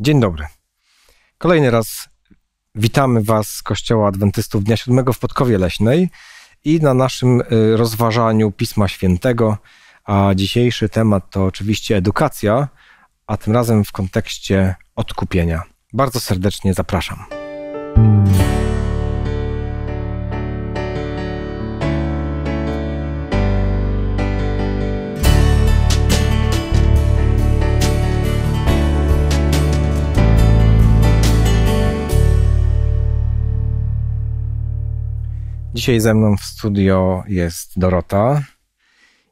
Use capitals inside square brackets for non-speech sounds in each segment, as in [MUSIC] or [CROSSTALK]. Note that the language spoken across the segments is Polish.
Dzień dobry. Kolejny raz witamy Was z Kościoła Adwentystów Dnia Siódmego w Podkowie Leśnej i na naszym y, rozważaniu Pisma Świętego. A dzisiejszy temat to oczywiście edukacja, a tym razem w kontekście odkupienia. Bardzo serdecznie zapraszam. Dzisiaj ze mną w studio jest Dorota,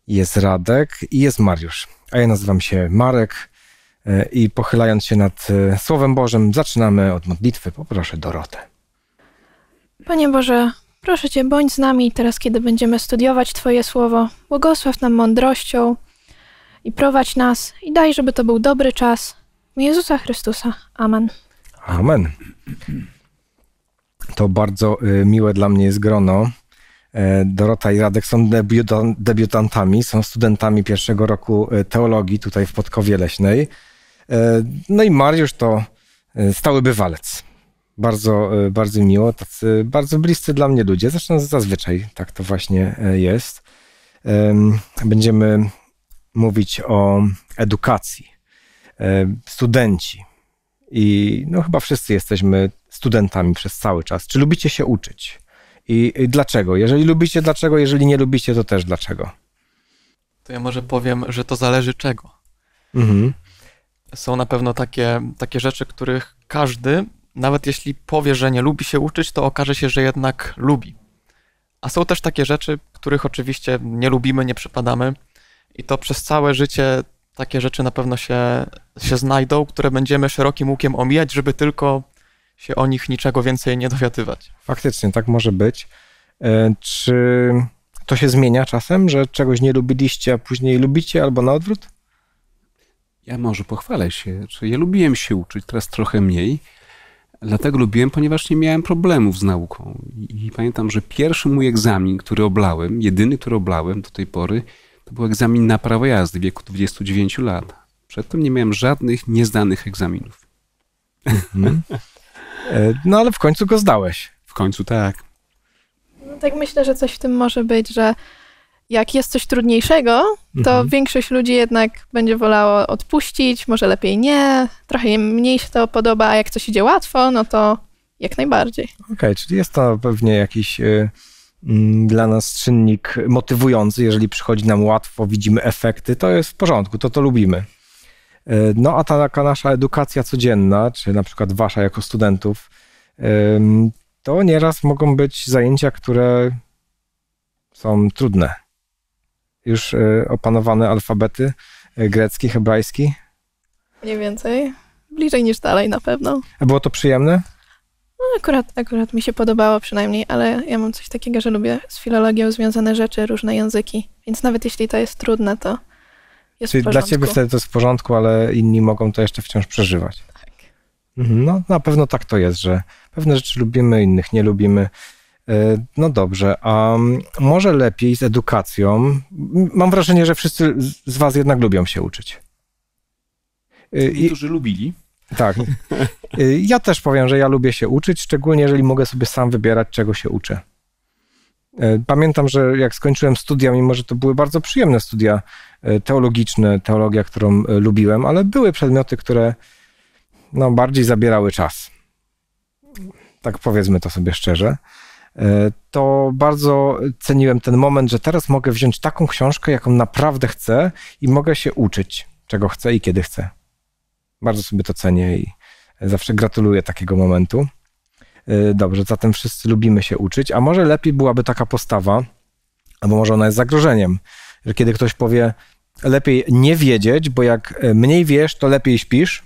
jest Radek i jest Mariusz. A ja nazywam się Marek e, i pochylając się nad e, Słowem Bożym, zaczynamy od modlitwy. Poproszę Dorotę. Panie Boże, proszę Cię, bądź z nami teraz, kiedy będziemy studiować Twoje słowo. Błogosław nam mądrością i prowadź nas i daj, żeby to był dobry czas. Jezusa Chrystusa. Amen. Amen to bardzo y, miłe dla mnie jest grono. E, Dorota i Radek są debiutantami, są studentami pierwszego roku y, teologii tutaj w Podkowie Leśnej. E, no i Mariusz to y, stały bywalec. Bardzo, bardzo miło, tacy bardzo bliscy dla mnie ludzie. Zresztą zazwyczaj tak to właśnie e, jest. Będziemy mówić o edukacji. Studenci. I no, chyba wszyscy jesteśmy studentami przez cały czas? Czy lubicie się uczyć? I, i dlaczego? Jeżeli lubicie, dlaczego? Jeżeli nie lubicie, to też dlaczego? To ja może powiem, że to zależy czego. Mhm. Są na pewno takie, takie rzeczy, których każdy, nawet jeśli powie, że nie lubi się uczyć, to okaże się, że jednak lubi. A są też takie rzeczy, których oczywiście nie lubimy, nie przypadamy, i to przez całe życie takie rzeczy na pewno się, się znajdą, które będziemy szerokim łukiem omijać, żeby tylko się o nich niczego więcej nie dowiadywać. Faktycznie, tak może być. E, czy to się zmienia czasem, że czegoś nie lubiliście, a później lubicie, albo na odwrót? Ja może pochwalę się, czy ja lubiłem się uczyć, teraz trochę mniej. Dlatego lubiłem, ponieważ nie miałem problemów z nauką. I pamiętam, że pierwszy mój egzamin, który oblałem, jedyny, który oblałem do tej pory, to był egzamin na prawo jazdy w wieku 29 lat. Przedtem nie miałem żadnych nieznanych egzaminów. Hmm. [LAUGHS] E, no ale w końcu go zdałeś. W końcu tak. No, tak myślę, że coś w tym może być, że jak jest coś trudniejszego, to mhm. większość ludzi jednak będzie wolało odpuścić, może lepiej nie, trochę mniej się to podoba, a jak coś idzie łatwo, no to jak najbardziej. Okej, okay, czyli jest to pewnie jakiś y, mm, dla nas czynnik motywujący, jeżeli przychodzi nam łatwo, widzimy efekty, to jest w porządku, to to lubimy. E, no a ta taka nasza edukacja codzienna, czy na przykład wasza jako studentów, to nieraz mogą być zajęcia, które są trudne. Już e, opanowane alfabety e, grecki, hebrajski? Mniej więcej. Bliżej niż dalej na pewno. A było to przyjemne? No, akurat, akurat mi się podobało przynajmniej, ale ja mam coś takiego, że lubię z filologią związane rzeczy, różne języki. Więc nawet jeśli to jest trudne, to jest Czyli dla ciebie wtedy to jest w porządku, ale inni mogą to jeszcze wciąż przeżywać. Tak. Mhm, no, na pewno tak to jest, że pewne rzeczy lubimy, innych nie lubimy. E, no dobrze, a może lepiej z edukacją. Mam wrażenie, że wszyscy z Was jednak lubią się uczyć. E, Niektórzy I, lubili. Tak. [LAUGHS] E, ja też powiem, że ja lubię się uczyć, szczególnie jeżeli mogę sobie sam wybierać, czego się uczę. E, pamiętam, że jak skończyłem studia, mimo że to były bardzo przyjemne studia e, teologiczne, teologia, którą e, lubiłem, ale były przedmioty, które no, bardziej zabierały czas. Tak powiedzmy to sobie szczerze. To bardzo ceniłem ten moment, że teraz mogę wziąć taką książkę, jaką naprawdę chcę i mogę się uczyć, czego chcę i kiedy chcę. Bardzo sobie to cenię i zawsze gratuluję takiego momentu. Y, dobrze, zatem wszyscy lubimy się uczyć, a może lepiej byłaby taka postawa, albo może ona jest zagrożeniem, że kiedy ktoś powie, lepiej nie wiedzieć, bo jak y, mniej wiesz, to lepiej śpisz.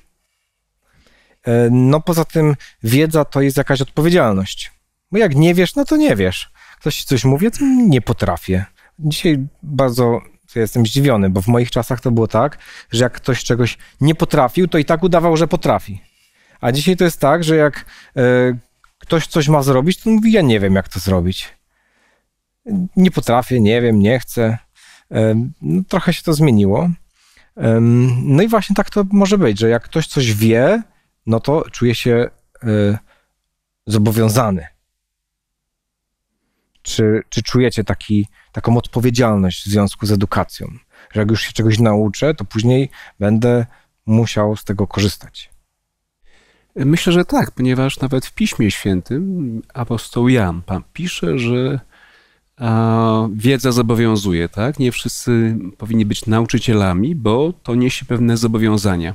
Y, no poza tym wiedza to jest jakaś odpowiedzialność. Bo jak nie wiesz, no to nie wiesz. Ktoś coś mówi, to nie potrafię. Dzisiaj bardzo jestem zdziwiony, bo w moich czasach to było tak, że jak ktoś czegoś nie potrafił, to i tak udawał, że potrafi. A dzisiaj to jest tak, że jak ktoś coś ma zrobić, to mówi, ja nie wiem, jak to zrobić. Nie potrafię, nie wiem, nie chcę. No, trochę się to zmieniło. No i właśnie tak to może być, że jak ktoś coś wie, no to czuje się e, zobowiązany. Czy, czy czujecie taki, taką odpowiedzialność w związku z edukacją? Że jak już się czegoś nauczę, to później będę musiał z tego korzystać. Myślę, że tak, ponieważ nawet w Piśmie Świętym apostoł Jan pisze, że wiedza zobowiązuje, tak? Nie wszyscy powinni być nauczycielami, bo to niesie pewne zobowiązania.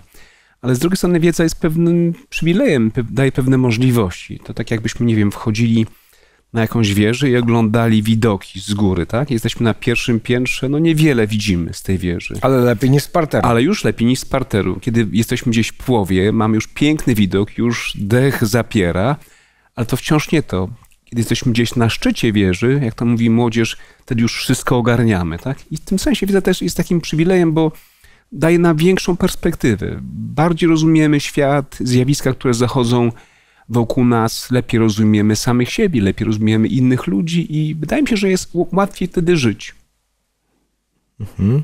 Ale z drugiej strony wiedza jest pewnym przywilejem, daje pewne możliwości. To tak jakbyśmy, nie wiem, wchodzili na jakąś wieżę i oglądali widoki z góry, tak? Jesteśmy na pierwszym piętrze, no niewiele widzimy z tej wieży. Ale lepiej niż z parteru. Ale już lepiej niż z parteru. Kiedy jesteśmy gdzieś w płowie, mamy już piękny widok, już dech zapiera, ale to wciąż nie to. Kiedy jesteśmy gdzieś na szczycie wieży, jak to mówi młodzież, wtedy już wszystko ogarniamy, tak? I w tym sensie widzę też jest takim przywilejem, bo daje nam większą perspektywę. Bardziej rozumiemy świat, zjawiska, które zachodzą wokół nas, lepiej rozumiemy samych siebie, lepiej rozumiemy innych ludzi i wydaje mi się, że jest łatwiej wtedy żyć. Mhm.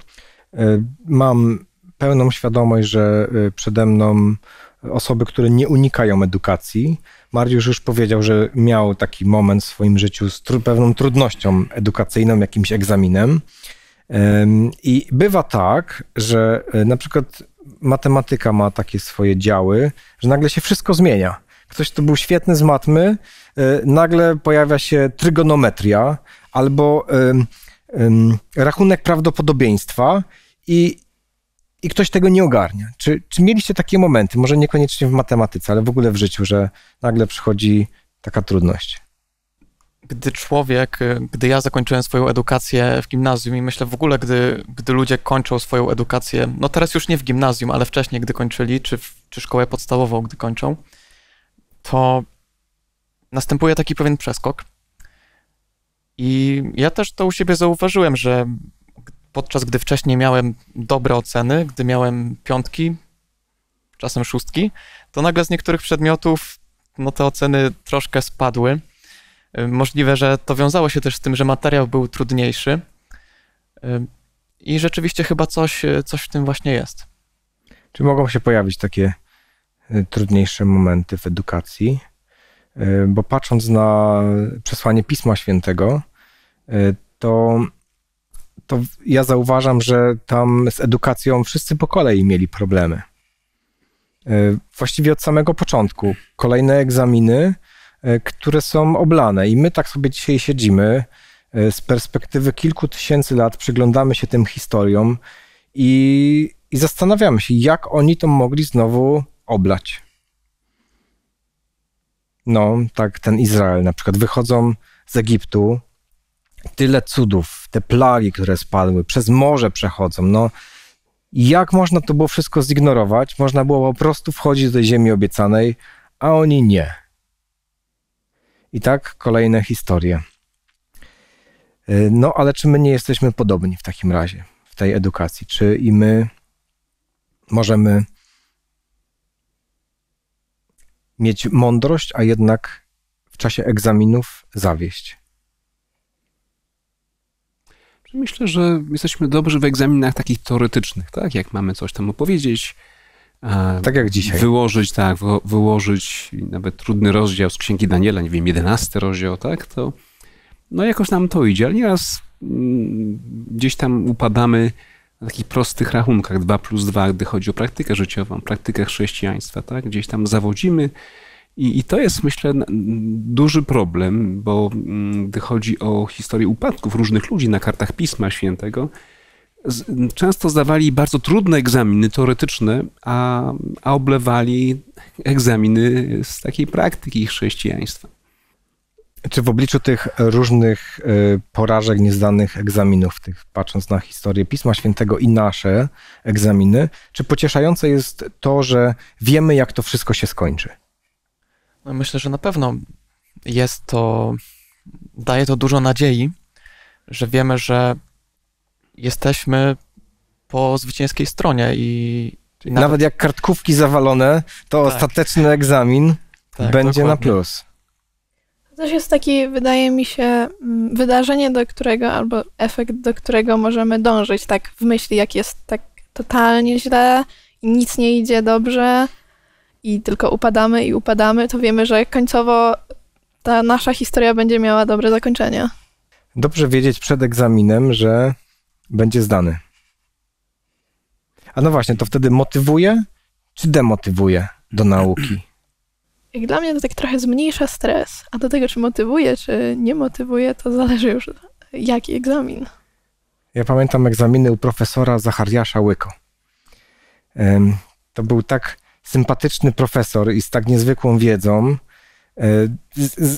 E, mam pełną świadomość, że e, przede mną osoby, które nie unikają edukacji. Mariusz już powiedział, że miał taki moment w swoim życiu z pewną trudnością edukacyjną, jakimś egzaminem. I bywa tak, że e, na przykład matematyka ma takie swoje działy, że nagle się wszystko zmienia ktoś, kto był świetny z matmy, e, nagle pojawia się trygonometria albo rachunek prawdopodobieństwa i, i ktoś tego nie ogarnia. Czy, czy mieliście takie momenty, może niekoniecznie w matematyce, ale w ogóle w życiu, że nagle przychodzi taka trudność? gdy człowiek, e, gdy ja zakończyłem swoją edukację w gimnazjum i myślę w ogóle, gdy, gdy ludzie kończą swoją edukację, no teraz już nie w gimnazjum, ale wcześniej, gdy kończyli, czy, w, czy szkołę podstawową, gdy kończą, to następuje taki pewien przeskok. I ja też to u siebie zauważyłem, że podczas gdy wcześniej miałem dobre oceny, gdy miałem piątki, czasem szóstki, to nagle z niektórych przedmiotów no, te oceny troszkę spadły. Możliwe, że to wiązało się też z tym, że materiał był trudniejszy. I rzeczywiście chyba coś, coś w tym właśnie jest. Czy mogą się pojawić takie Y, trudniejsze momenty w edukacji, y, bo patrząc na przesłanie Pisma Świętego, y, to, to ja zauważam, że tam z edukacją wszyscy po kolei mieli problemy. Właściwie od samego początku. Kolejne egzaminy, które są oblane, i my tak sobie dzisiaj siedzimy. Z perspektywy kilku tysięcy lat przyglądamy się tym historiom i, i zastanawiamy się, jak oni to mogli znowu oblać. No, tak ten Izrael na przykład. Wychodzą z Egiptu, tyle cudów, te plagi, które spadły, przez morze przechodzą. No, jak można to było wszystko zignorować? Można było po prostu wchodzić do tej ziemi obiecanej, a oni nie. I tak kolejne historie. Y, no, ale czy my nie jesteśmy podobni w takim razie w tej edukacji? Czy i my możemy mieć mądrość, a jednak w czasie egzaminów zawieść? Myślę, że jesteśmy dobrzy w egzaminach takich teoretycznych, tak? Jak mamy coś tam opowiedzieć. Tak jak dzisiaj. Wyłożyć, tak, wyłożyć nawet trudny rozdział z Księgi Daniela, nie wiem, jedenasty rozdział, tak? To no jakoś nam to idzie, ale nieraz mm, gdzieś tam upadamy na takich prostych rachunkach 2 plus 2, gdy chodzi o praktykę życiową, praktykę chrześcijaństwa, tak? Gdzieś tam zawodzimy. I, I to jest, myślę, duży problem, bo mm, gdy chodzi o historię upadków różnych ludzi na kartach Pisma Świętego, często zdawali bardzo trudne egzaminy teoretyczne, a, a oblewali egzaminy z takiej praktyki chrześcijaństwa. Czy w obliczu tych różnych y, porażek niezdanych egzaminów, tych, patrząc na historię Pisma Świętego i nasze egzaminy, czy pocieszające jest to, że wiemy, jak to wszystko się skończy? No myślę, że na pewno jest to, daje to dużo nadziei, że wiemy, że jesteśmy po zwycięskiej stronie i. Nawet, nawet jak kartkówki zawalone, to tak. ostateczny egzamin tak, będzie dokładnie. na plus też jest takie, wydaje mi się, mm, wydarzenie, do którego, albo efekt, do którego możemy dążyć, tak w myśli, jak jest tak totalnie źle, nic nie idzie dobrze i tylko upadamy i upadamy, to wiemy, że końcowo ta nasza historia będzie miała dobre zakończenie. Dobrze wiedzieć przed egzaminem, że będzie zdany. A no właśnie, to wtedy motywuje czy demotywuje do nauki? jak dla mnie to tak trochę zmniejsza stres, a do tego, czy motywuje, czy nie motywuje, to zależy już jaki egzamin. Ja pamiętam egzaminy u profesora Zachariasza Łyko. To był tak sympatyczny profesor i z tak niezwykłą wiedzą. E,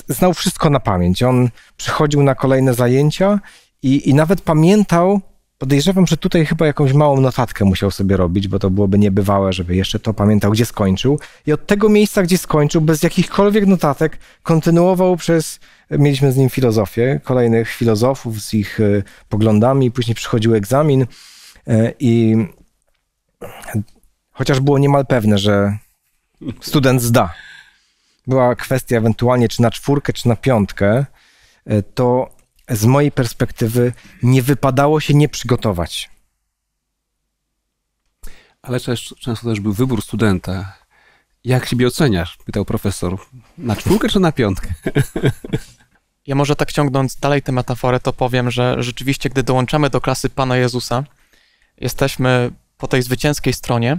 znał wszystko na pamięć. On przychodził na kolejne zajęcia i, i nawet pamiętał, Podejrzewam, że tutaj chyba jakąś małą notatkę musiał sobie robić, bo to byłoby niebywałe, żeby jeszcze to pamiętał, gdzie skończył. I od tego miejsca, gdzie skończył, bez jakichkolwiek notatek, kontynuował przez. Mieliśmy z nim filozofię, kolejnych filozofów z ich e, poglądami, później przychodził egzamin e, i chociaż było niemal pewne, że student zda. Była kwestia ewentualnie, czy na czwórkę, czy na piątkę, e, to z mojej perspektywy nie wypadało się nie przygotować. Ale często też był wybór studenta. Jak siebie oceniasz? Pytał profesor. Na czwórkę czy na piątkę? [LAUGHS] Ja może tak ciągnąc dalej tę metaforę, to powiem, że rzeczywiście, gdy dołączamy do klasy Pana Jezusa, jesteśmy po tej zwycięskiej stronie,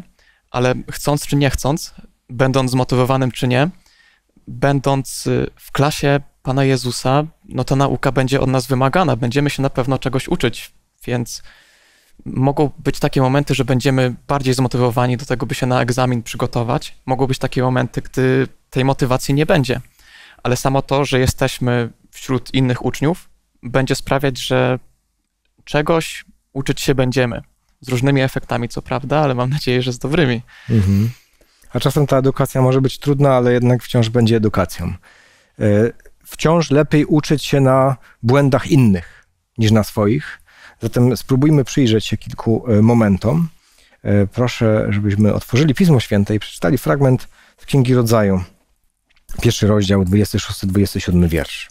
ale chcąc czy nie chcąc, będąc zmotywowanym czy nie, będąc y, w klasie Pana Jezusa, no ta nauka będzie od nas wymagana, będziemy się na pewno czegoś uczyć, więc mogą być takie momenty, że będziemy bardziej zmotywowani do tego, by się na egzamin przygotować. Mogą być takie momenty, gdy tej motywacji nie będzie. Ale samo to, że jesteśmy wśród innych uczniów, będzie sprawiać, że czegoś uczyć się będziemy. Z różnymi efektami, co prawda, ale mam nadzieję, że z dobrymi. Mhm. A czasem ta edukacja może być trudna, ale jednak wciąż będzie edukacją. E, wciąż lepiej uczyć się na błędach innych niż na swoich. Zatem spróbujmy przyjrzeć się kilku e, momentom. E, proszę, żebyśmy otworzyli Pismo Święte i przeczytali fragment z Księgi Rodzaju, pierwszy rozdział, 26-27 wiersz.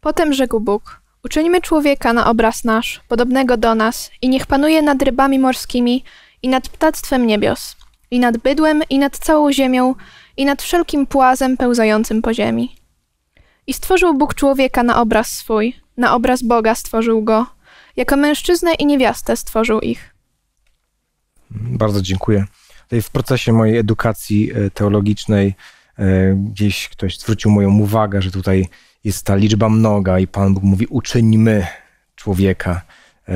Potem rzekł Bóg, uczyńmy człowieka na obraz nasz, podobnego do nas, i niech panuje nad rybami morskimi i nad ptactwem niebios, i nad bydłem, i nad całą ziemią, i nad wszelkim płazem pełzającym po ziemi i stworzył Bóg człowieka na obraz swój, na obraz Boga stworzył go. Jako mężczyznę i niewiastę stworzył ich. Bardzo dziękuję. W procesie mojej edukacji e, teologicznej e, gdzieś ktoś zwrócił moją uwagę, że tutaj jest ta liczba mnoga i Pan Bóg mówi uczyńmy człowieka. E,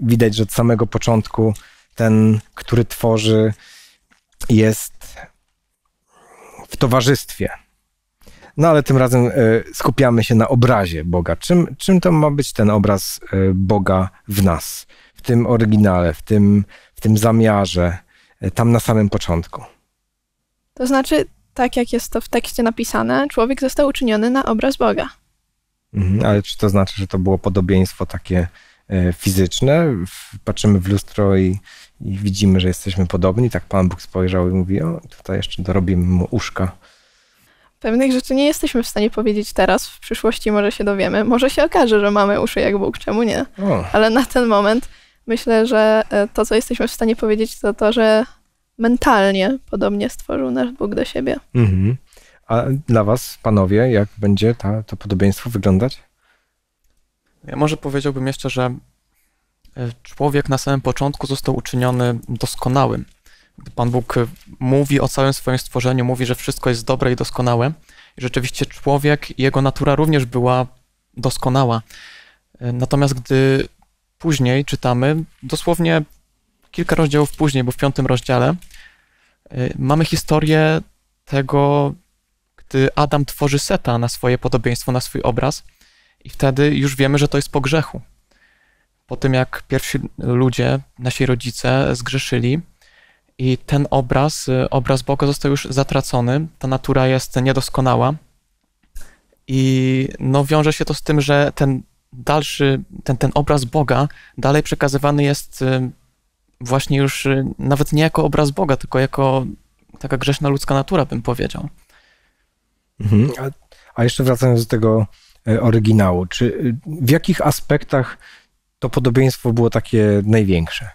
widać, że od samego początku ten, który tworzy, jest w towarzystwie. No ale tym razem e, skupiamy się na obrazie Boga. Czym, czym to ma być ten obraz e, Boga w nas, w tym oryginale, w tym, w tym zamiarze, e, tam na samym początku? To znaczy, tak jak jest to w tekście napisane, człowiek został uczyniony na obraz Boga. Mhm, ale czy to znaczy, że to było podobieństwo takie fizyczne? Patrzymy w lustro i, i widzimy, że jesteśmy podobni. Tak Pan Bóg spojrzał i mówi: O, tutaj jeszcze dorobimy mu uszka. Pewnych rzeczy nie jesteśmy w stanie powiedzieć teraz, w przyszłości może się dowiemy. Może się okaże, że mamy uszy jak Bóg, czemu nie? O. Ale na ten moment myślę, że e, to, co jesteśmy w stanie powiedzieć, to to, że mentalnie podobnie stworzył nasz Bóg do siebie. Mhm. A dla was, panowie, jak będzie ta, to podobieństwo wyglądać? Ja może powiedziałbym jeszcze, że e, człowiek na samym początku został uczyniony doskonałym. Gdy Pan Bóg mówi o całym swoim stworzeniu, mówi, że wszystko jest dobre i doskonałe. I rzeczywiście człowiek i jego natura również była doskonała. Natomiast gdy później czytamy, dosłownie kilka rozdziałów później, bo w piątym rozdziale, y, mamy historię tego, gdy Adam tworzy Seta na swoje podobieństwo, na swój obraz, i wtedy już wiemy, że to jest po grzechu. Po tym, jak pierwsi ludzie, nasi rodzice, zgrzeszyli, i ten obraz, y, obraz Boga został już zatracony. Ta natura jest niedoskonała. I no, wiąże się to z tym, że ten dalszy, ten, ten obraz Boga dalej przekazywany jest y, właśnie już y, nawet nie jako obraz Boga, tylko jako taka grzeszna ludzka natura, bym powiedział. Mhm. A, a, jeszcze wracając do tego e, oryginału, czy w jakich aspektach to podobieństwo było takie największe?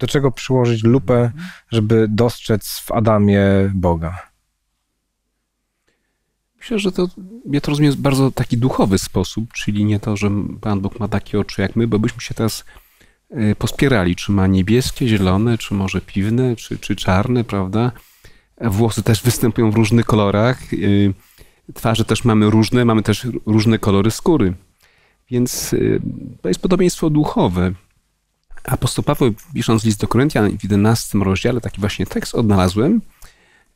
do czego przyłożyć lupę, żeby dostrzec w Adamie Boga? Myślę, że to, ja to rozumiem w bardzo taki duchowy sposób, czyli nie to, że Pan Bóg ma takie oczy jak my, bo byśmy się teraz e, pospierali, czy ma niebieskie, zielone, czy może piwne, czy, czy czarne, prawda? Włosy też występują w różnych kolorach, e, twarze też mamy różne, mamy też różne kolory skóry. Więc e, to jest podobieństwo duchowe. Apostoł Paweł, pisząc list do Koryntian w 11 rozdziale, taki właśnie tekst odnalazłem,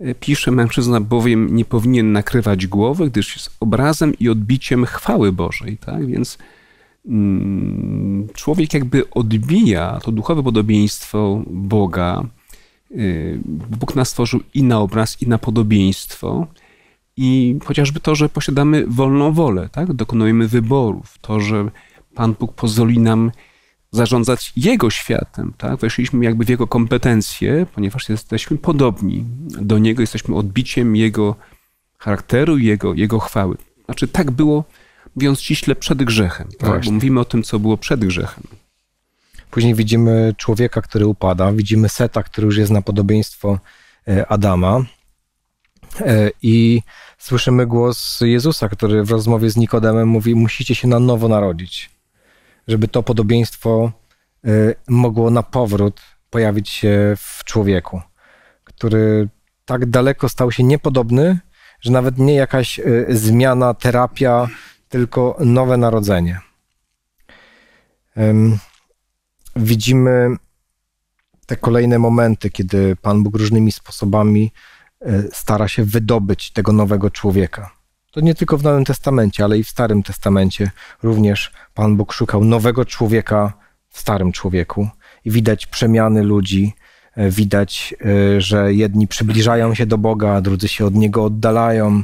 e, pisze, mężczyzna bowiem nie powinien nakrywać głowy, gdyż jest obrazem i odbiciem chwały Bożej. Tak? Więc mm, człowiek jakby odbija to duchowe podobieństwo Boga. E, Bóg nas stworzył i na obraz, i na podobieństwo. I chociażby to, że posiadamy wolną wolę, tak? dokonujemy wyborów, to, że Pan Bóg pozwoli nam zarządzać jego światem, tak? Weszliśmy jakby w jego kompetencje, ponieważ jesteśmy podobni do niego, jesteśmy odbiciem jego charakteru jego, jego chwały. Znaczy tak było, mówiąc ściśle, przed grzechem, tak? Bo mówimy o tym, co było przed grzechem. Później widzimy człowieka, który upada, widzimy Seta, który już jest na podobieństwo e, Adama e, i słyszymy głos Jezusa, który w rozmowie z Nikodemem mówi: Musicie się na nowo narodzić żeby to podobieństwo y, mogło na powrót pojawić się w człowieku, który tak daleko stał się niepodobny, że nawet nie jakaś y, zmiana, terapia, tylko nowe narodzenie. Widzimy te kolejne momenty, kiedy Pan Bóg różnymi sposobami y, stara się wydobyć tego nowego człowieka. To nie tylko w Nowym Testamencie, ale i w Starym Testamencie również Pan Bóg szukał nowego człowieka w starym człowieku. I widać przemiany ludzi, e, widać, e, że jedni przybliżają się do Boga, a drudzy się od Niego oddalają.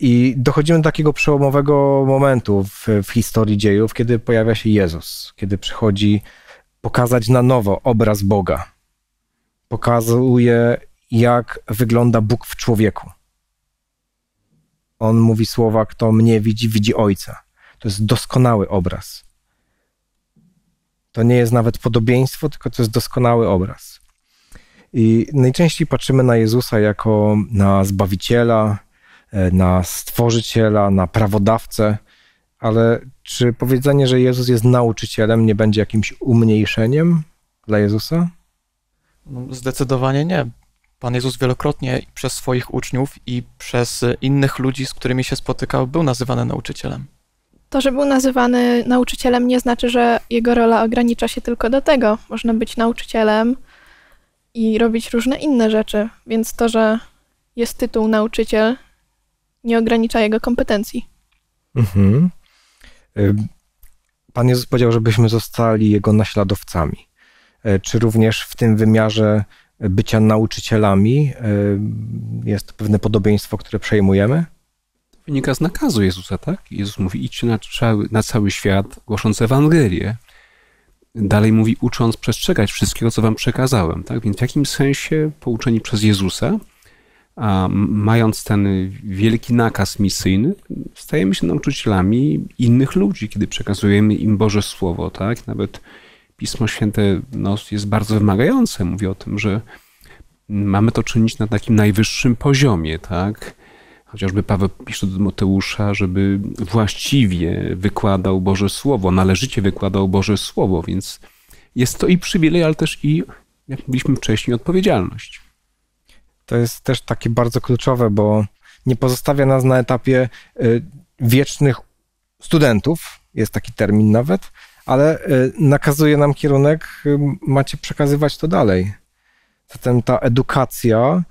I dochodzimy do takiego przełomowego momentu w, w, historii dziejów, kiedy pojawia się Jezus, kiedy przychodzi pokazać na nowo obraz Boga. Pokazuje, jak wygląda Bóg w człowieku on mówi słowa, kto mnie widzi, widzi Ojca. To jest doskonały obraz. To nie jest nawet podobieństwo, tylko to jest doskonały obraz. I najczęściej patrzymy na Jezusa jako na Zbawiciela, e, na Stworzyciela, na Prawodawcę, ale czy powiedzenie, że Jezus jest nauczycielem, nie będzie jakimś umniejszeniem dla Jezusa? No, zdecydowanie nie. Pan Jezus wielokrotnie przez swoich uczniów i przez innych ludzi, z którymi się spotykał, był nazywany nauczycielem. To, że był nazywany nauczycielem, nie znaczy, że jego rola ogranicza się tylko do tego. Można być nauczycielem i robić różne inne rzeczy, więc to, że jest tytuł nauczyciel, nie ogranicza jego kompetencji. Mhm. E, Pan Jezus powiedział, żebyśmy zostali jego naśladowcami. E, czy również w tym wymiarze bycia nauczycielami e, jest pewne podobieństwo, które przejmujemy? Wynika z nakazu Jezusa, tak? Jezus mówi: idźcie na cały, na cały świat, głosząc Ewangelię. Dalej mówi, ucząc przestrzegać wszystkiego, co wam przekazałem. Tak? Więc w jakim sensie pouczeni przez Jezusa, a mając ten wielki nakaz misyjny, stajemy się nauczycielami innych ludzi, kiedy przekazujemy im Boże Słowo, tak? Nawet Pismo Święte no, jest bardzo wymagające. Mówi o tym, że mamy to czynić na takim najwyższym poziomie, tak? Chociażby Paweł pisze do Tymoteusza, żeby właściwie wykładał Boże Słowo, należycie wykładał Boże Słowo, więc jest to i przywilej, ale też i, jak mówiliśmy wcześniej, odpowiedzialność. To jest też takie bardzo kluczowe, bo nie pozostawia nas na etapie y, wiecznych studentów, jest taki termin nawet, ale e, nakazuje nam kierunek, y, macie przekazywać to dalej. Zatem ta edukacja e,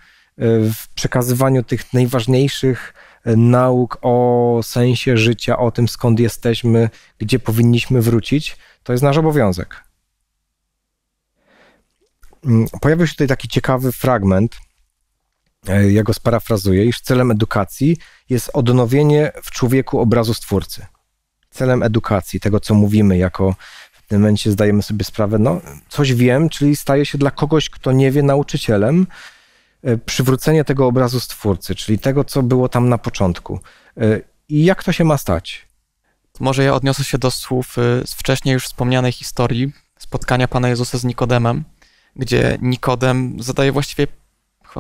w przekazywaniu tych najważniejszych e, nauk o sensie życia, o tym skąd jesteśmy, gdzie powinniśmy wrócić, to jest nasz obowiązek. Mm, Pojawił się tutaj taki ciekawy fragment, ja go sparafrazuję, iż celem edukacji jest odnowienie w człowieku obrazu Stwórcy celem edukacji, tego co mówimy jako w tym momencie zdajemy sobie sprawę, no coś wiem, czyli staje się dla kogoś, kto nie wie, nauczycielem, e, przywrócenie tego obrazu stwórcy, czyli tego, co było tam na początku. E, I jak to się ma stać? Może ja odniosę się do słów e, z wcześniej już wspomnianej historii spotkania Pana Jezusa z Nikodemem, gdzie Nikodem zadaje właściwie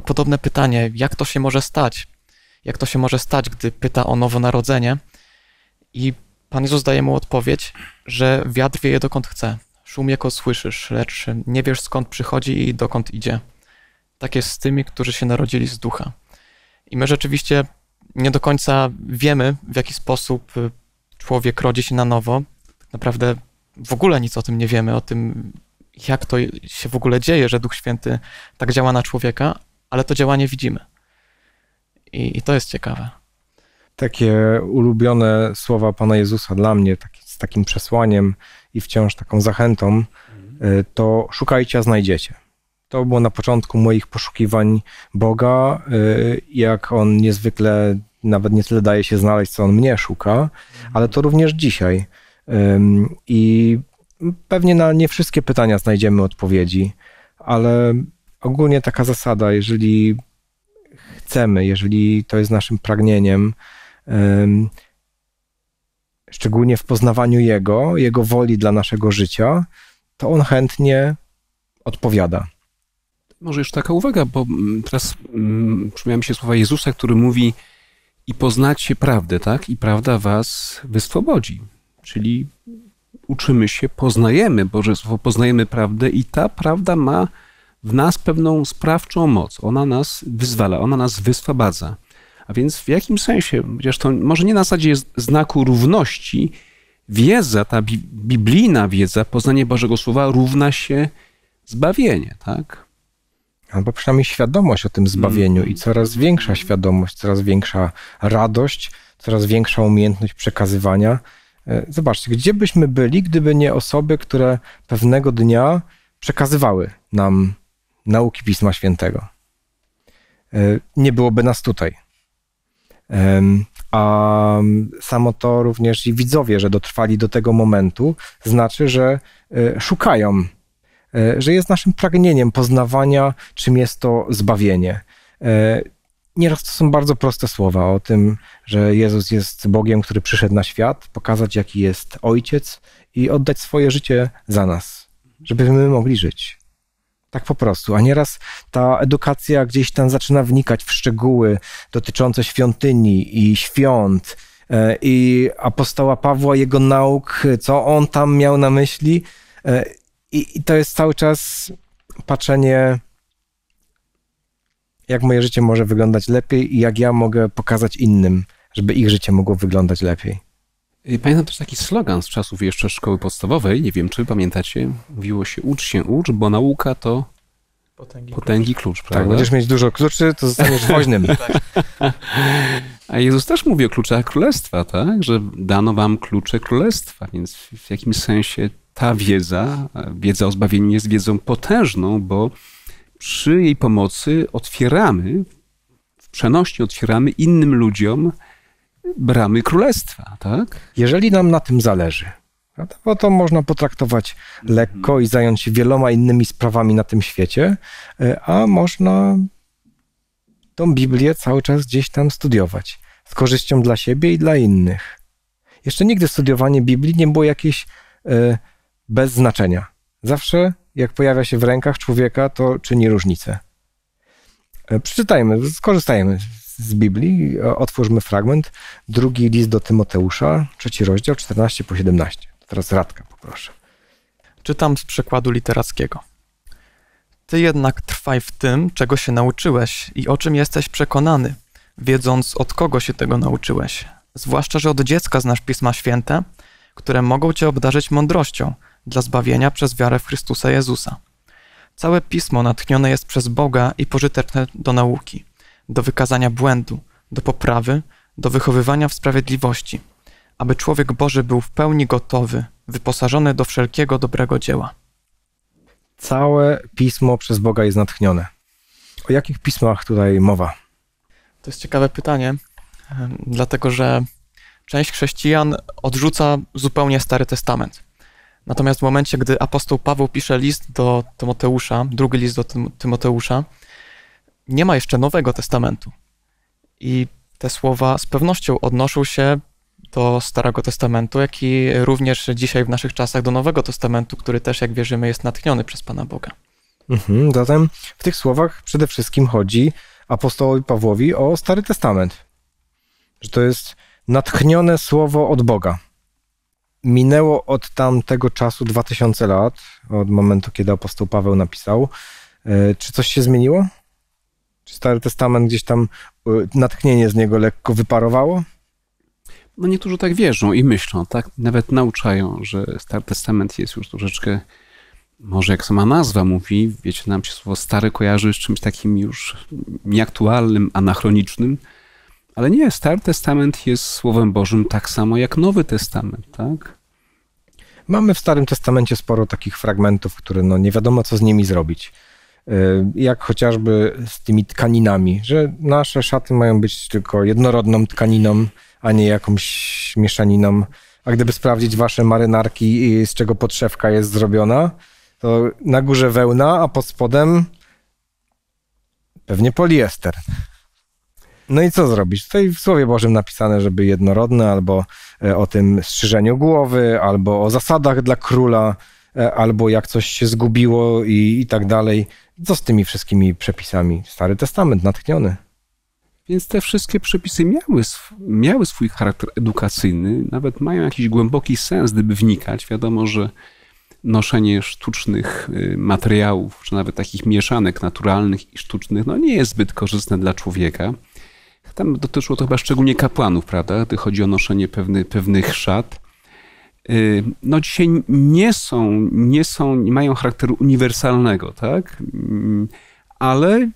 podobne pytanie, jak to się może stać? Jak to się może stać, gdy pyta o nowonarodzenie? I Pan Jezus daje mu odpowiedź, że wiatr wieje dokąd chce. Szum jako słyszysz, lecz nie wiesz skąd przychodzi i dokąd idzie. Tak jest z tymi, którzy się narodzili z ducha. I my rzeczywiście nie do końca wiemy, w jaki sposób y, człowiek rodzi się na nowo. Tak naprawdę w ogóle nic o tym nie wiemy, o tym, jak to się w ogóle dzieje, że Duch Święty tak działa na człowieka, ale to działanie widzimy. I, i to jest ciekawe takie ulubione słowa Pana Jezusa dla mnie, taki, z takim przesłaniem i wciąż taką zachętą, mhm. y, to szukajcie, a znajdziecie. To było na początku moich poszukiwań Boga, y, jak On niezwykle nawet nie tyle daje się znaleźć, co On mnie szuka, mhm. ale to również dzisiaj. I pewnie na nie wszystkie pytania znajdziemy odpowiedzi, ale ogólnie taka zasada, jeżeli chcemy, jeżeli to jest naszym pragnieniem, szczególnie w poznawaniu Jego, Jego woli dla naszego życia, to On chętnie odpowiada. Może jeszcze taka uwaga, bo mm, teraz mm, przypomniałem się słowa Jezusa, który mówi i poznacie prawdę, tak? I prawda was wyswobodzi. Czyli uczymy się, poznajemy Boże Słowo, poznajemy prawdę i ta prawda ma w nas pewną sprawczą moc. Ona nas wyzwala, ona nas wyswobadza. A więc w jakim sensie, to może nie na zasadzie znaku równości, wiedza, ta biblijna wiedza, poznanie Bożego Słowa równa się zbawienie, tak? Albo przynajmniej świadomość o tym zbawieniu mm. i coraz większa świadomość, coraz większa radość, coraz większa umiejętność przekazywania. E, zobaczcie, gdzie byśmy byli, gdyby nie osoby, które pewnego dnia przekazywały nam nauki Pisma Świętego. E, nie byłoby nas tutaj. A mm, samo to również i widzowie, że dotrwali do tego momentu, znaczy, że e, szukają, e, że jest naszym pragnieniem poznawania, czym jest to zbawienie. E, nieraz to są bardzo proste słowa o tym, że Jezus jest Bogiem, który przyszedł na świat, pokazać, jaki jest Ojciec i oddać swoje życie za nas, żebyśmy mogli żyć. Tak po prostu. A nieraz ta edukacja gdzieś tam zaczyna wnikać w szczegóły dotyczące świątyni i świąt e, i apostoła Pawła, jego nauk, co on tam miał na myśli. E, I, i to jest cały czas patrzenie, jak moje życie może wyglądać lepiej i jak ja mogę pokazać innym, żeby ich życie mogło wyglądać lepiej. Y, pamiętam też taki slogan z czasów jeszcze szkoły podstawowej, nie wiem czy pamiętacie, mówiło się ucz się ucz, bo nauka to potęgi, potęgi klucz. klucz. Tak, prawda? Tak, będziesz mieć dużo kluczy, to zostaniesz [LAUGHS] woźnym. A Jezus też mówi o kluczach królestwa, tak? Że dano wam klucze królestwa, więc w jakimś sensie ta wiedza, wiedza o zbawieniu jest wiedzą potężną, bo przy jej pomocy otwieramy, w przenośni otwieramy innym ludziom bramy królestwa, tak? Jeżeli nam na tym zależy, prawda? bo to można potraktować lekko i zająć się wieloma innymi sprawami na tym świecie, e, a można tą Biblię cały czas gdzieś tam studiować z korzyścią dla siebie i dla innych. Jeszcze nigdy studiowanie Biblii nie było jakieś e, bez znaczenia. Zawsze, jak pojawia się w rękach człowieka, to czyni różnicę. E, przeczytajmy, skorzystajmy z Biblii, e, otwórzmy fragment, drugi list do Tymoteusza, trzeci rozdział, 14 po 17. Teraz Radka poproszę. Czytam z przekładu literackiego. Ty jednak trwaj w tym, czego się nauczyłeś i o czym jesteś przekonany, wiedząc od kogo się tego nauczyłeś. Zwłaszcza, że od dziecka znasz Pisma Święte, które mogą cię obdarzyć mądrością dla zbawienia przez wiarę w Chrystusa Jezusa. Całe Pismo natchnione jest przez Boga i pożyteczne do nauki – do wykazania błędu, do poprawy, do wychowywania w sprawiedliwości, aby człowiek Boży był w pełni gotowy, wyposażony do wszelkiego dobrego dzieła. Całe pismo przez Boga jest natchnione. O jakich pismach tutaj mowa? To jest ciekawe pytanie, dlatego że część chrześcijan odrzuca zupełnie Stary Testament. Natomiast w momencie, gdy apostoł Paweł pisze list do Tymoteusza, drugi list do Tymoteusza, nie ma jeszcze Nowego Testamentu. I te słowa z pewnością odnoszą się do Starego Testamentu, jak i również dzisiaj w naszych czasach do Nowego Testamentu, który też, jak wierzymy, jest natchniony przez Pana Boga. Mhm, zatem w tych słowach przede wszystkim chodzi apostołowi Pawłowi o Stary Testament. Że to jest natchnione słowo od Boga. Minęło od tamtego czasu 2000 lat, od momentu, kiedy apostoł Paweł napisał. E, czy coś się zmieniło? Stary Testament gdzieś tam y, natchnienie z niego lekko wyparowało? No niektórzy tak wierzą i myślą, tak? Nawet nauczają, że Stary Testament jest już troszeczkę, może jak sama nazwa mówi, wiecie, nam się słowo stary kojarzy z czymś takim już nieaktualnym, anachronicznym, ale nie, Stary Testament jest Słowem Bożym tak samo jak Nowy Testament, tak? Mamy w Starym Testamencie sporo takich fragmentów, które no nie wiadomo co z nimi zrobić. Y, jak chociażby z tymi tkaninami, że nasze szaty mają być tylko jednorodną tkaniną, a nie jakąś mieszaniną. A gdyby sprawdzić wasze marynarki, z czego podszewka jest zrobiona, to na górze wełna, a pod spodem pewnie poliester. No i co zrobić? Tutaj w Słowie Bożym napisane, żeby jednorodne, albo e, o tym strzyżeniu głowy, albo o zasadach dla króla. E, albo jak coś się zgubiło i, i tak dalej. Co z tymi wszystkimi przepisami? Stary Testament natchniony. Więc te wszystkie przepisy miały, miały swój charakter edukacyjny, nawet mają jakiś głęboki sens, gdyby wnikać. Wiadomo, że noszenie sztucznych y, materiałów, czy nawet takich mieszanek naturalnych i sztucznych, no nie jest zbyt korzystne dla człowieka. Tam dotyczyło to chyba szczególnie kapłanów, prawda? Gdy chodzi o noszenie pewny, pewnych szat. Y, no dzisiaj nie są, nie są, nie mają charakteru uniwersalnego, tak? Mm, ale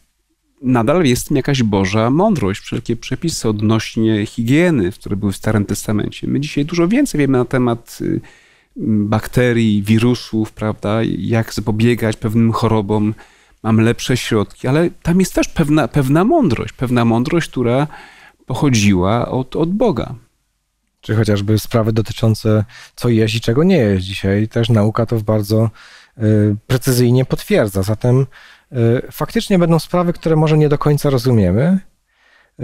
nadal jest w tym jakaś Boża mądrość. Wszelkie przepisy odnośnie higieny, które były w Starym Testamencie. My dzisiaj dużo więcej wiemy na temat y, bakterii, wirusów, prawda? Jak zapobiegać pewnym chorobom. Mam lepsze środki, ale tam jest też pewna, pewna mądrość, pewna mądrość, która pochodziła od, od Boga czy chociażby sprawy dotyczące co jeść i czego nie jeść dzisiaj. Też nauka to w bardzo y, precyzyjnie potwierdza. Zatem y, faktycznie będą sprawy, które może nie do końca rozumiemy. Y,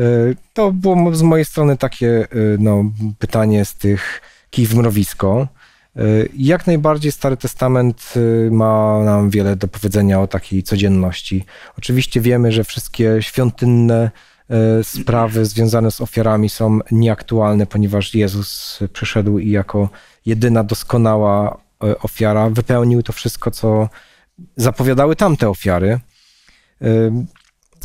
to było z mojej strony takie no, pytanie z tych kij w mrowisko. Jak najbardziej Stary Testament ma nam wiele do powiedzenia o takiej codzienności. Oczywiście wiemy, że wszystkie świątynne E, sprawy związane z ofiarami są nieaktualne, ponieważ Jezus przyszedł i jako jedyna doskonała e, ofiara wypełnił to wszystko, co zapowiadały tamte ofiary. E,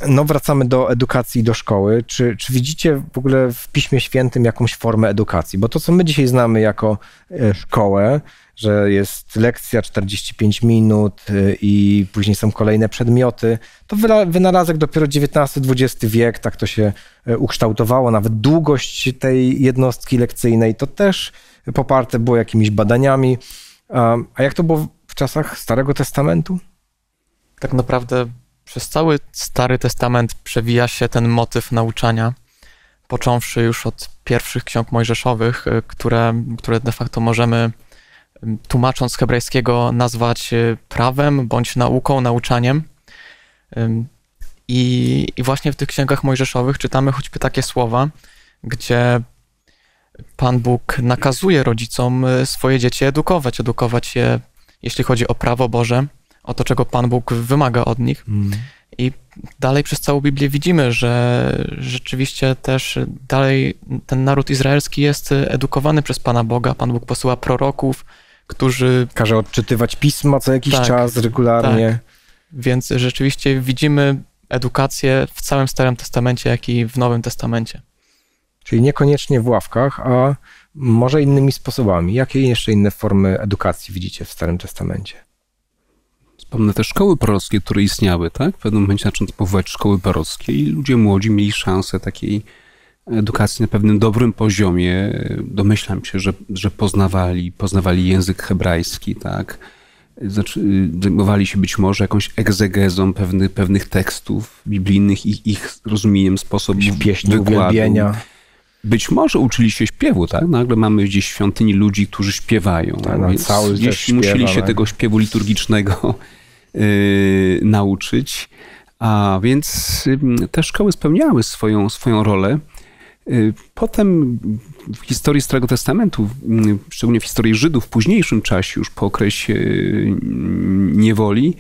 no, wracamy do edukacji, do szkoły. Czy, czy widzicie w ogóle w Piśmie Świętym jakąś formę edukacji? Bo to, co my dzisiaj znamy jako e, szkołę, że jest lekcja 45 minut e, i później są kolejne przedmioty. To wynalazek dopiero XIX-XX wiek, tak to się e, ukształtowało. Nawet długość tej jednostki lekcyjnej to też poparte było jakimiś badaniami. A jak to było w czasach Starego Testamentu? Tak naprawdę przez cały Stary Testament przewija się ten motyw nauczania, począwszy już od pierwszych ksiąg mojżeszowych, y, które, które de facto możemy tłumacząc hebrajskiego nazwać y, prawem bądź nauką, nauczaniem. I, I, właśnie w tych księgach mojżeszowych czytamy choćby takie słowa, gdzie Pan Bóg nakazuje rodzicom y, swoje dzieci edukować, edukować je, jeśli chodzi o prawo Boże, o to, czego Pan Bóg wymaga od nich. Mm. I dalej przez całą Biblię widzimy, że rzeczywiście też dalej ten naród izraelski jest edukowany przez Pana Boga. Pan Bóg posyła proroków, którzy. Każe odczytywać pisma co jakiś tak, czas regularnie. Tak. Więc rzeczywiście widzimy edukację w całym Starym Testamencie, jak i w Nowym Testamencie. Czyli niekoniecznie w ławkach, a może innymi sposobami. Jakie jeszcze inne formy edukacji widzicie w Starym Testamencie? wspomnę te szkoły prorockie, które istniały, tak? W pewnym momencie zaczęto powołać szkoły prorockie i ludzie młodzi mieli szansę takiej edukacji na pewnym dobrym poziomie. Domyślam się, że, że poznawali, poznawali język hebrajski, tak? Znaczy, zajmowali się być może jakąś egzegezą pewnych, pewnych tekstów biblijnych i ich rozumieniem sposób pieśni, Uwielbienia. Być może uczyli się śpiewu, tak? Nagle mamy gdzieś świątyni ludzi, którzy śpiewają. Tak, no, cały jeśli śpiewa, musieli się tak. tego śpiewu liturgicznego Y, nauczyć. A więc te szkoły spełniały swoją, swoją rolę. Y, potem w historii Starego Testamentu, y, szczególnie w historii Żydów w późniejszym czasie, już po okresie niewoli,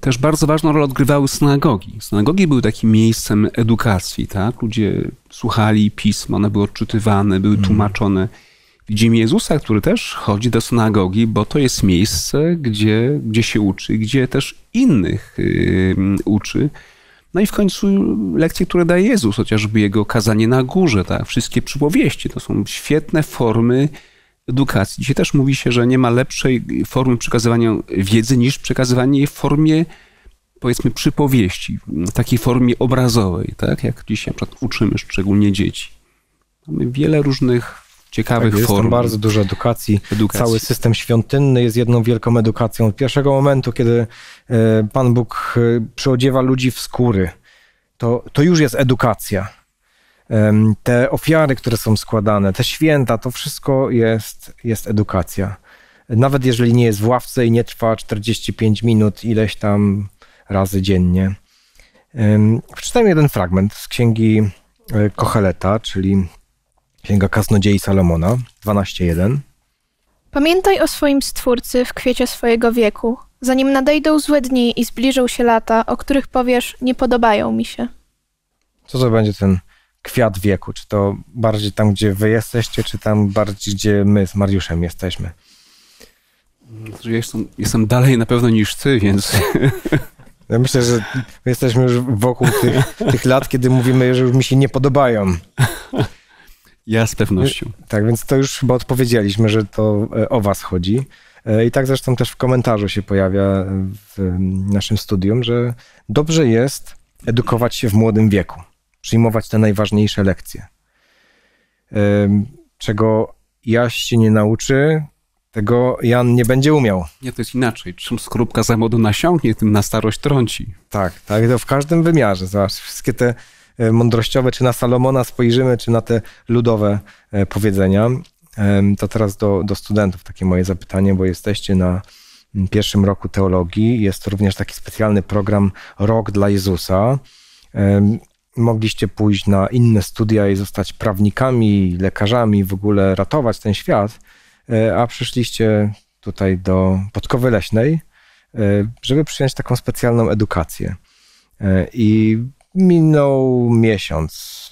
też bardzo ważną rolę odgrywały synagogi. Synagogi były takim miejscem edukacji, tak? Ludzie słuchali pism, one były odczytywane, były mhm. tłumaczone. Widzimy Jezusa, który też chodzi do synagogi, bo to jest miejsce, gdzie, gdzie się uczy, gdzie też innych uczy. No i w końcu lekcje, które daje Jezus, chociażby jego kazanie na górze, tak? wszystkie przypowieści, to są świetne formy edukacji. Dzisiaj też mówi się, że nie ma lepszej formy przekazywania wiedzy niż przekazywanie jej w formie, powiedzmy, przypowieści, w takiej formie obrazowej, tak? jak dzisiaj na przykład uczymy szczególnie dzieci. Mamy wiele różnych ciekawych tak, jest form. Jest tam bardzo dużo edukacji. edukacji. Cały system świątynny jest jedną wielką edukacją. Od pierwszego momentu, kiedy e, Pan Bóg e, przyodziewa ludzi w skóry, to, to już jest edukacja. Te ofiary, które są składane, te święta, to wszystko jest, jest edukacja. Nawet jeżeli nie jest w ławce i nie trwa 45 minut ileś tam razy dziennie. Przeczytajmy jeden fragment z księgi e, Kocheleta, czyli Księga Kasnodziei Salomona 12.1. Pamiętaj o swoim Stwórcy w kwiecie swojego wieku, zanim nadejdą złe dni i zbliżą się lata, o których powiesz, nie podobają mi się. Co to będzie ten kwiat wieku? Czy to bardziej tam, gdzie wy jesteście, czy tam bardziej, gdzie my z Mariuszem jesteśmy? Ja jestem, jestem dalej na pewno niż ty, więc... [LAUGHS] Ja myślę, że jesteśmy już wokół tych, tych lat, kiedy mówimy, że już mi się nie podobają. [LAUGHS] Ja z pewnością. Y, tak, więc to już chyba odpowiedzieliśmy, że to e, o was chodzi. E, I tak zresztą też w komentarzu się pojawia e, w naszym studium, że dobrze jest edukować się w młodym wieku, przyjmować te najważniejsze lekcje. Czego Jaś się nie nauczy, tego Jan nie będzie umiał. Nie, to jest inaczej. Czym skrupka za młodu nasiągnie, tym na starość trąci. Tak, tak, to w każdym wymiarze. Zobacz, wszystkie te E, mądrościowe, czy na Salomona spojrzymy, czy na te ludowe e, powiedzenia. E, to teraz do, do studentów takie moje zapytanie, bo jesteście na mm, pierwszym roku teologii. Jest również taki specjalny program Rok dla Jezusa. Mogliście pójść na inne studia i zostać prawnikami, lekarzami, w ogóle ratować ten świat, a przyszliście tutaj do Podkowy Leśnej, żeby przyjąć taką specjalną edukację. I Minął miesiąc.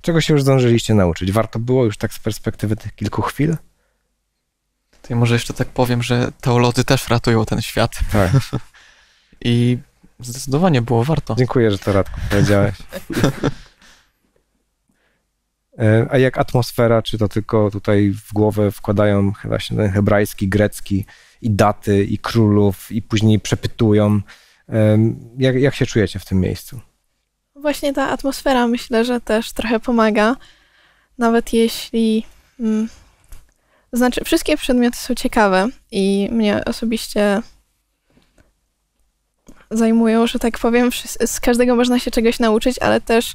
Czego się już zdążyliście nauczyć? Warto było już tak z perspektywy tych kilku chwil? ja może jeszcze tak powiem, że teolodzy też ratują ten świat. Tak. [LAUGHS] I zdecydowanie było warto. Dziękuję, że to Radku powiedziałeś. [LAUGHS] E, a jak atmosfera, czy to tylko tutaj w głowę wkładają się ten hebrajski, grecki i daty, i królów, i później przepytują jak, jak się czujecie w tym miejscu? Właśnie ta atmosfera myślę, że też trochę pomaga. Nawet jeśli. Mm, znaczy, wszystkie przedmioty są ciekawe i mnie osobiście zajmują, że tak powiem. Z każdego można się czegoś nauczyć, ale też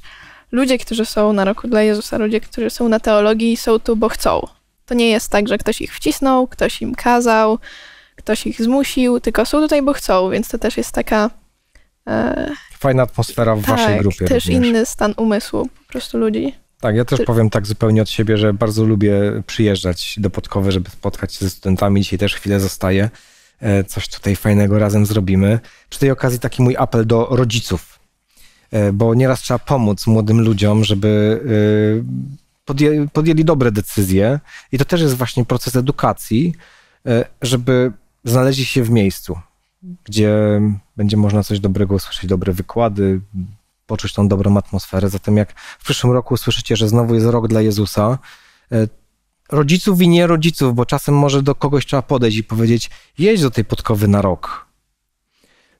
ludzie, którzy są na roku dla Jezusa, ludzie, którzy są na teologii, są tu, bo chcą. To nie jest tak, że ktoś ich wcisnął, ktoś im kazał, ktoś ich zmusił, tylko są tutaj, bo chcą, więc to też jest taka. E, Fajna atmosfera w tak, waszej grupie. Też również. inny stan umysłu po prostu ludzi. Tak, ja też Czy... powiem tak zupełnie od siebie, że bardzo lubię przyjeżdżać do Podkowy, żeby spotkać się ze studentami. Dzisiaj też chwilę zostaję. E, coś tutaj fajnego razem zrobimy. Przy tej okazji taki mój apel do rodziców, e, bo nieraz trzeba pomóc młodym ludziom, żeby e, podjęli dobre decyzje. I to też jest właśnie proces edukacji, e, żeby znaleźli się w miejscu, gdzie będzie można coś dobrego usłyszeć, dobre wykłady, poczuć tą dobrą atmosferę. Zatem jak w przyszłym roku usłyszycie, że znowu jest rok dla Jezusa, e, rodziców i nie rodziców, bo czasem może do kogoś trzeba podejść i powiedzieć, jeźdź do tej podkowy na rok.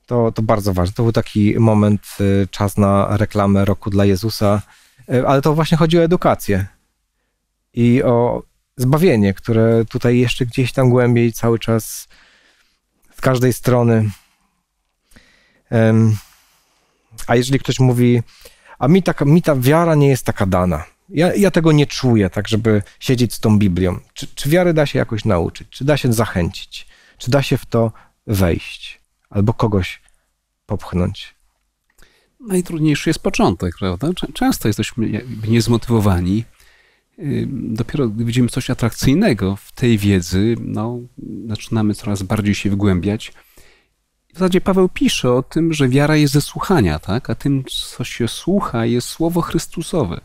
To, to bardzo ważne. To był taki moment, e, czas na reklamę roku dla Jezusa, e, ale to właśnie chodzi o edukację i o zbawienie, które tutaj jeszcze gdzieś tam głębiej cały czas każdej strony. A jeżeli ktoś mówi, a mi, taka, mi ta wiara nie jest taka dana, ja, ja, tego nie czuję, tak żeby siedzieć z tą Biblią. Czy, czy wiary da się jakoś nauczyć? Czy da się zachęcić? Czy da się w to wejść? Albo kogoś popchnąć? Najtrudniejszy jest początek, prawda? Często jesteśmy niezmotywowani dopiero gdy widzimy coś atrakcyjnego w tej wiedzy, no, zaczynamy coraz bardziej się wgłębiać. W zasadzie Paweł pisze o tym, że wiara jest ze słuchania, tak? a tym, co się słucha, jest słowo Chrystusowe.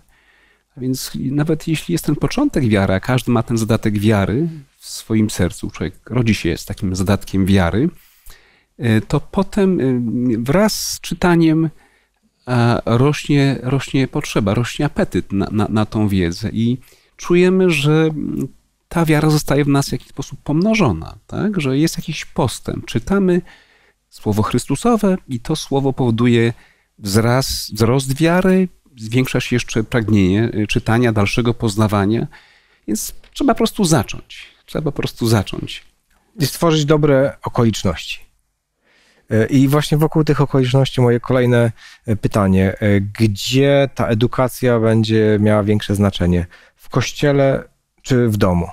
A więc nawet jeśli jest ten początek wiary, a każdy ma ten zadatek wiary w swoim sercu, człowiek rodzi się z takim zadatkiem wiary, y, to potem y, wraz z czytaniem E, rośnie, rośnie potrzeba, rośnie apetyt na, na, na tą wiedzę i czujemy, że ta wiara zostaje w nas w jakiś sposób pomnożona, tak? że jest jakiś postęp. Czytamy słowo Chrystusowe i to słowo powoduje wzrast, wzrost wiary, zwiększa się jeszcze pragnienie y, czytania, dalszego poznawania, więc trzeba po prostu zacząć. Trzeba po prostu zacząć. I stworzyć dobre okoliczności. E, I właśnie wokół tych okoliczności moje kolejne e, pytanie. E, gdzie ta edukacja będzie miała większe znaczenie? W kościele czy w domu?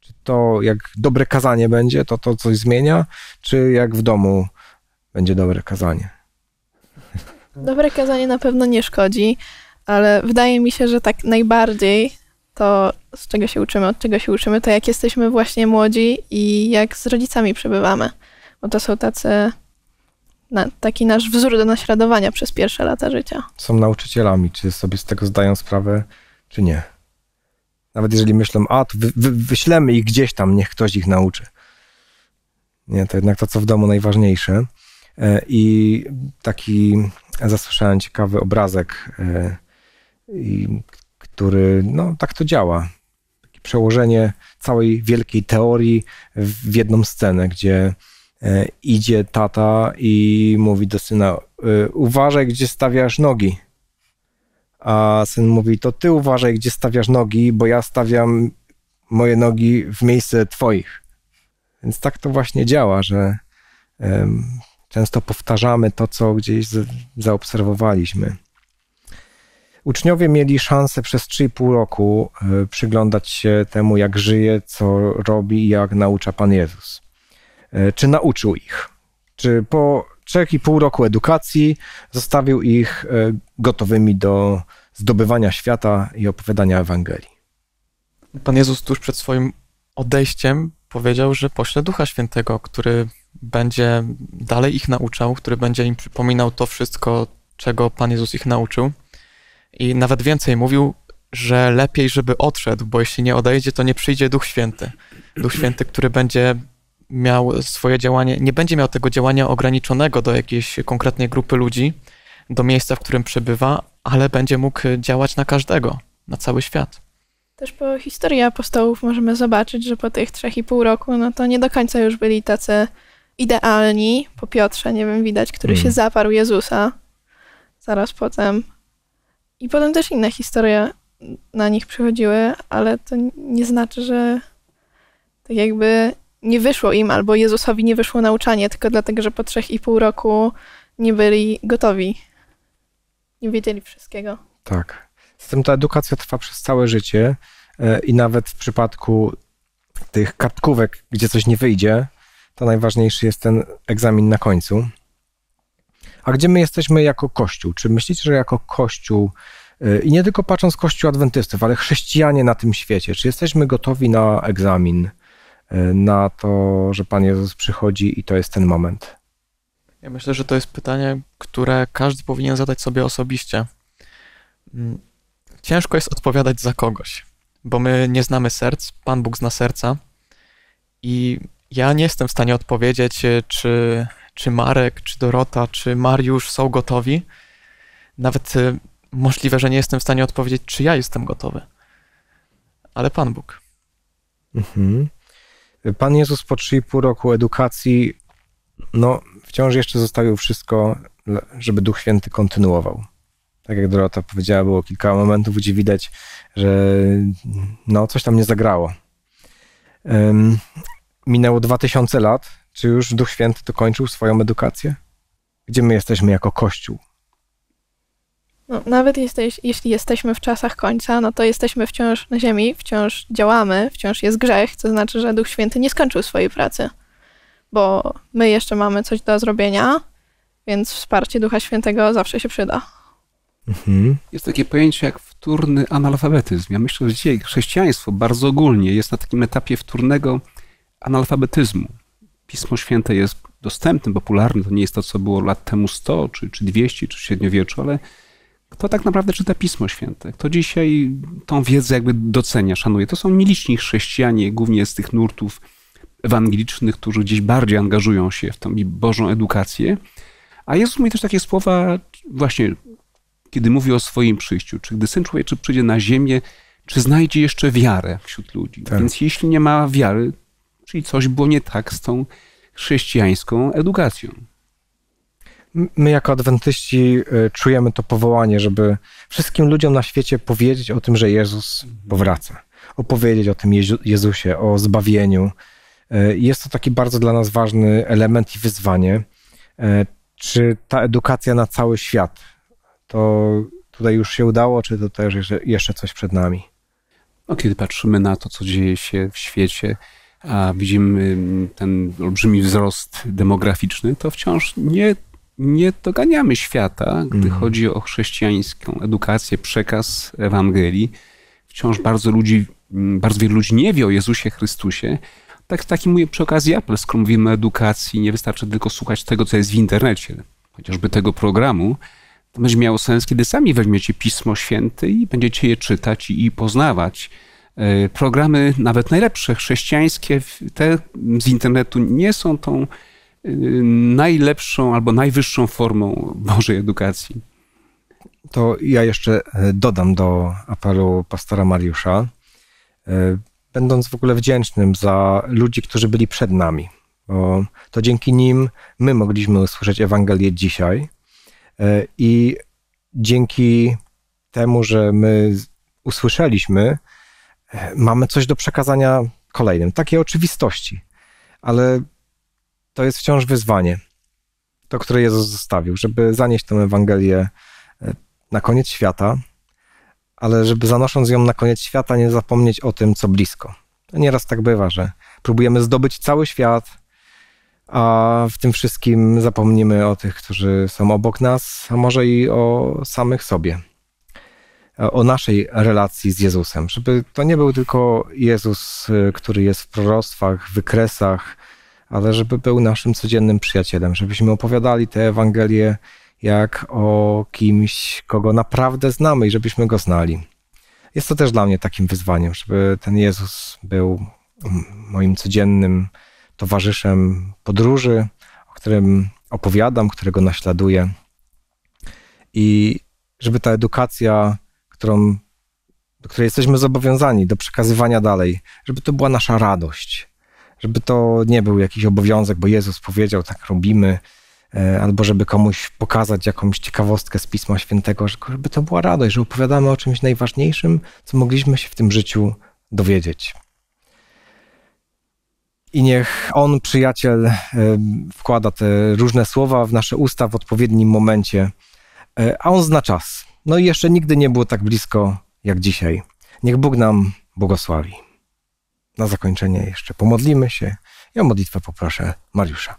Czy to jak dobre kazanie będzie, to to coś zmienia? Czy jak w domu będzie dobre kazanie? Dobre kazanie na pewno nie szkodzi, ale wydaje mi się, że tak najbardziej to, z czego się uczymy, od czego się uczymy, to jak jesteśmy właśnie młodzi i jak z rodzicami przebywamy bo to są tacy, na, taki nasz wzór do naśladowania przez pierwsze lata życia. Są nauczycielami, czy sobie z tego zdają sprawę, czy nie. Nawet jeżeli myślą, a to wy, wy, wyślemy ich gdzieś tam, niech ktoś ich nauczy. Nie, to jednak to, co w domu najważniejsze. E, I taki zasłyszałem ciekawy obrazek, e, który, no tak to działa. Takie przełożenie całej wielkiej teorii w jedną scenę, gdzie E, idzie tata i mówi do syna: e, Uważaj, gdzie stawiasz nogi. A syn mówi: To ty uważaj, gdzie stawiasz nogi, bo ja stawiam moje nogi w miejsce twoich. Więc tak to właśnie działa, że często powtarzamy to, co gdzieś zaobserwowaliśmy. Uczniowie mieli szansę przez 3,5 roku e, przyglądać się temu, jak żyje, co robi i jak naucza Pan Jezus. E, czy nauczył ich? Czy po 3,5 roku edukacji zostawił ich e, gotowymi do zdobywania świata i opowiadania Ewangelii? Pan Jezus tuż przed swoim odejściem powiedział, że pośle Ducha Świętego, który będzie dalej ich nauczał, który będzie im przypominał to wszystko, czego Pan Jezus ich nauczył. I nawet więcej mówił, że lepiej, żeby odszedł, bo jeśli nie odejdzie, to nie przyjdzie Duch Święty. Duch Święty, który będzie miał swoje działanie, nie będzie miał tego działania ograniczonego do jakiejś konkretnej grupy ludzi, do miejsca, w którym przebywa, ale będzie mógł działać na każdego, na cały świat. Też po historii apostołów możemy zobaczyć, że po tych trzech i pół roku, no to nie do końca już byli tacy idealni. Po Piotrze, nie wiem, widać, który mm. się hmm. zaparł Jezusa zaraz potem. I potem też inne historie na nich przychodziły, ale to nie znaczy, że tak jakby nie wyszło im, albo Jezusowi nie wyszło nauczanie, tylko dlatego, że po trzech i pół roku nie byli gotowi. Nie wiedzieli wszystkiego. Tak. Zatem ta edukacja trwa przez całe życie e, i nawet w przypadku tych kartkówek, gdzie coś nie wyjdzie, to najważniejszy jest ten egzamin na końcu. A gdzie my jesteśmy jako Kościół? Czy myślicie, że jako Kościół, e, i nie tylko patrząc Kościół adwentystów, ale chrześcijanie na tym świecie, czy jesteśmy gotowi na egzamin? E, na to, że Pan Jezus przychodzi i to jest ten moment? Ja myślę, że to jest pytanie, które każdy powinien zadać sobie osobiście. Mm, ciężko jest odpowiadać za kogoś, bo my nie znamy serc, Pan Bóg zna serca i ja nie jestem w stanie odpowiedzieć, e, czy, czy Marek, czy Dorota, czy Mariusz są gotowi. Nawet e, możliwe, że nie jestem w stanie odpowiedzieć, czy ja jestem gotowy. Ale Pan Bóg. Mhm. Pan Jezus po 3,5 roku edukacji, no, wciąż jeszcze zostawił wszystko, żeby Duch Święty kontynuował. Tak jak Dorota powiedziała, było kilka momentów, gdzie widać, że no, coś tam nie zagrało. Um, minęło 2000 lat. Czy już Duch Święty dokończył swoją edukację? Gdzie my jesteśmy jako Kościół? No, nawet jesteś, jeśli jesteśmy w czasach końca, no to jesteśmy wciąż na ziemi, wciąż działamy, wciąż jest grzech, co znaczy, że Duch Święty nie skończył swojej pracy, bo my jeszcze mamy coś do zrobienia, więc wsparcie Ducha Świętego zawsze się przyda. Mhm. Jest takie pojęcie jak wtórny analfabetyzm. Ja myślę, że dzisiaj chrześcijaństwo bardzo ogólnie jest na takim etapie wtórnego analfabetyzmu. Pismo Święte jest dostępne, popularne. To nie jest to, co było lat temu 100, czy, czy 200, czy średniowieczu, ale kto tak naprawdę czyta Pismo Święte, kto dzisiaj tą wiedzę jakby docenia, szanuje. To są nieliczni chrześcijanie, głównie z tych nurtów ewangelicznych, którzy gdzieś bardziej angażują się w tą Bożą edukację. A Jezus mówi też takie słowa właśnie, kiedy mówi o swoim przyjściu, czy gdy Syn Człowieczy przyjdzie na ziemię, czy znajdzie jeszcze wiarę wśród ludzi. Tak. Więc jeśli nie ma wiary, czyli coś było nie tak z tą chrześcijańską edukacją my jako adwentyści y, czujemy to powołanie, żeby wszystkim ludziom na świecie powiedzieć o tym, że Jezus powraca. Opowiedzieć o tym Jezusie, o zbawieniu. Y, jest to taki bardzo dla nas ważny element i wyzwanie. Y, czy ta edukacja na cały świat to tutaj już się udało, czy to też jeszcze coś przed nami? No, kiedy patrzymy na to, co dzieje się w świecie, a widzimy ten olbrzymi wzrost demograficzny, to wciąż nie nie doganiamy świata, gdy mhm. chodzi o chrześcijańską edukację, przekaz Ewangelii. Wciąż bardzo, ludzi, bardzo wielu ludzi nie wie o Jezusie Chrystusie. Tak, taki mówię przy okazji Apple, skoro mówimy o edukacji, nie wystarczy tylko słuchać tego, co jest w internecie, chociażby tego programu. To będzie miało sens, kiedy sami weźmiecie Pismo Święte i będziecie je czytać i, i poznawać. E, programy, nawet najlepsze, chrześcijańskie, te z internetu nie są tą Y, najlepszą albo najwyższą formą Bożej edukacji. To ja jeszcze e, dodam do apelu pastora Mariusza, e, będąc w ogóle wdzięcznym za ludzi, którzy byli przed nami. Bo to dzięki nim my mogliśmy usłyszeć Ewangelię dzisiaj e, i dzięki temu, że my usłyszeliśmy, mamy coś do przekazania kolejnym. Takie oczywistości, ale to jest wciąż wyzwanie, to które Jezus zostawił, żeby zanieść tę Ewangelię e, na koniec świata, ale żeby zanosząc ją na koniec świata, nie zapomnieć o tym, co blisko. Nieraz tak bywa, że próbujemy zdobyć cały świat, a w tym wszystkim zapomnimy o tych, którzy są obok nas, a może i o samych sobie, e, o naszej relacji z Jezusem, żeby to nie był tylko Jezus, e, który jest w proroctwach, wykresach, ale żeby był naszym codziennym przyjacielem, żebyśmy opowiadali te Ewangelie jak o kimś, kogo naprawdę znamy i żebyśmy go znali. Jest to też dla mnie takim wyzwaniem, żeby ten Jezus był moim codziennym towarzyszem podróży, o którym opowiadam, którego naśladuję. I żeby ta edukacja, którą, do której jesteśmy zobowiązani do przekazywania dalej, żeby to była nasza radość, żeby to nie był jakiś obowiązek, bo Jezus powiedział, tak robimy, e, albo żeby komuś pokazać jakąś ciekawostkę z Pisma Świętego, żeby to była radość, że opowiadamy o czymś najważniejszym, co mogliśmy się w tym życiu dowiedzieć. I niech On, przyjaciel, e, wkłada te różne słowa w nasze usta w odpowiednim momencie, e, a On zna czas. No i jeszcze nigdy nie było tak blisko jak dzisiaj. Niech Bóg nam błogosławi na zakończenie jeszcze pomodlimy się. Ja o modlitwę poproszę Mariusza.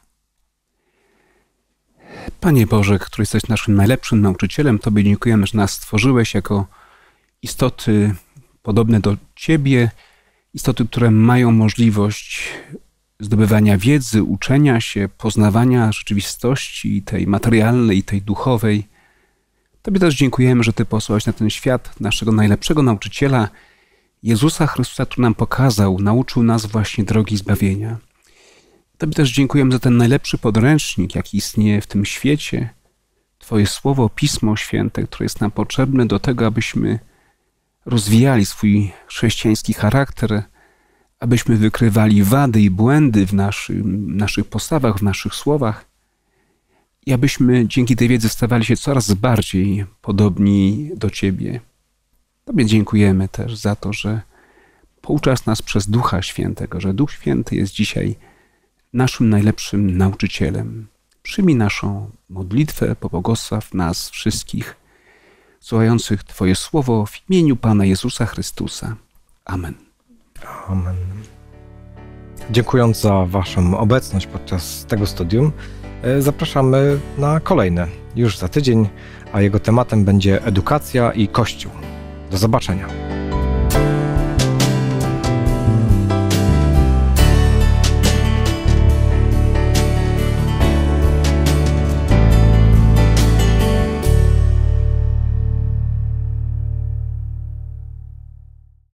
Panie Boże, który jesteś naszym najlepszym nauczycielem, Tobie dziękujemy, że nas stworzyłeś jako istoty podobne do Ciebie, istoty, które mają możliwość zdobywania wiedzy, uczenia się, poznawania rzeczywistości, tej materialnej, tej duchowej. Tobie też dziękujemy, że Ty posłałeś na ten świat naszego najlepszego nauczyciela, Jezusa Chrystusa tu nam pokazał, nauczył nas właśnie drogi zbawienia. Tobie też dziękujemy za ten najlepszy podręcznik, jaki istnieje w tym świecie. Twoje słowo, Pismo Święte, które jest nam potrzebne do tego, abyśmy rozwijali swój chrześcijański charakter, abyśmy wykrywali wady i błędy w naszym, naszych postawach, w naszych słowach i abyśmy dzięki tej wiedzy stawali się coraz bardziej podobni do Ciebie. Tobie dziękujemy też za to, że pouczasz nas przez Ducha Świętego, że Duch Święty jest dzisiaj naszym najlepszym nauczycielem. Przyjmij naszą modlitwę, pobłogosław nas wszystkich, słuchających Twoje słowo w imieniu Pana Jezusa Chrystusa. Amen. Amen. Dziękując za Waszą obecność podczas tego studium, e, zapraszamy na kolejne już za tydzień, a jego tematem będzie edukacja i Kościół. Do zobaczenia.